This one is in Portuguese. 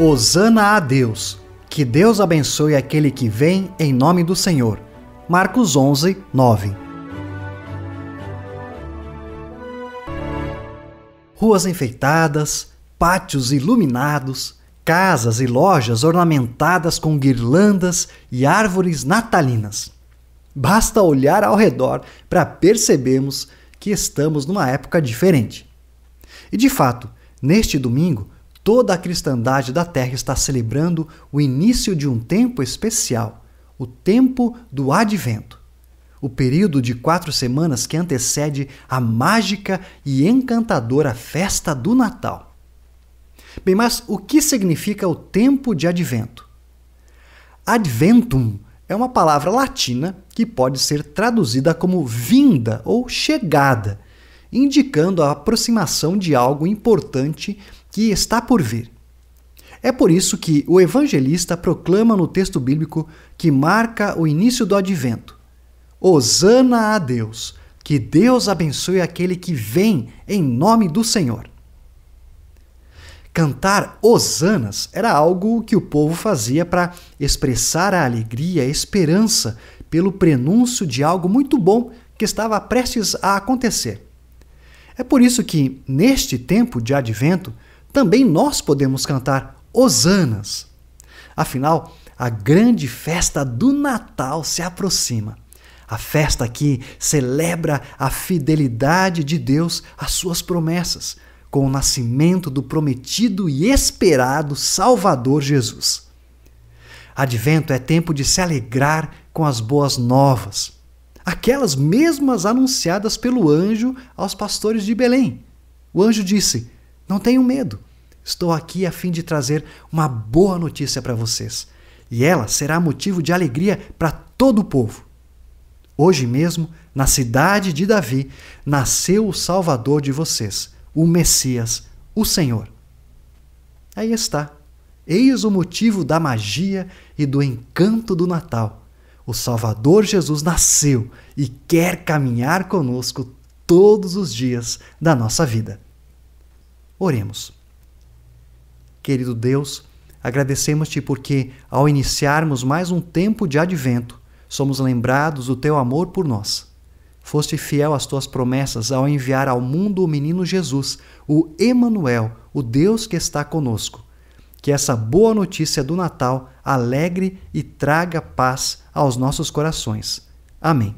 Osana a Deus. Que Deus abençoe aquele que vem em nome do Senhor. Marcos 11, 9. Ruas enfeitadas, pátios iluminados, casas e lojas ornamentadas com guirlandas e árvores natalinas. Basta olhar ao redor para percebermos que estamos numa época diferente. E de fato, neste domingo, toda a cristandade da Terra está celebrando o início de um tempo especial, o tempo do Advento. O período de quatro semanas que antecede a mágica e encantadora festa do Natal. Bem, mas o que significa o tempo de Advento? Adventum é uma palavra latina que pode ser traduzida como vinda ou chegada, indicando a aproximação de algo importante que está por vir. É por isso que o evangelista proclama no texto bíblico que marca o início do advento: Hosana a Deus, que Deus abençoe aquele que vem em nome do Senhor. Cantar hosanas era algo que o povo fazia para expressar a alegria, a esperança pelo prenúncio de algo muito bom que estava prestes a acontecer. É por isso que, neste tempo de advento, também nós podemos cantar hosanas. Afinal, a grande festa do Natal se aproxima. A festa que celebra a fidelidade de Deus às suas promessas, com o nascimento do prometido e esperado Salvador Jesus. Advento é tempo de se alegrar com as boas novas, aquelas mesmas anunciadas pelo anjo aos pastores de Belém. O anjo disse: não tenham medo. Estou aqui a fim de trazer uma boa notícia para vocês, e ela será motivo de alegria para todo o povo. Hoje mesmo, na cidade de Davi, nasceu o Salvador de vocês, o Messias, o Senhor. Aí está. Eis o motivo da magia e do encanto do Natal. O Salvador Jesus nasceu e quer caminhar conosco todos os dias da nossa vida. Oremos. Querido Deus, agradecemos-te porque, ao iniciarmos mais um tempo de advento, somos lembrados do teu amor por nós. Foste fiel às tuas promessas ao enviar ao mundo o menino Jesus, o Emanuel, o Deus que está conosco. Que essa boa notícia do Natal alegre e traga paz aos nossos corações. Amém.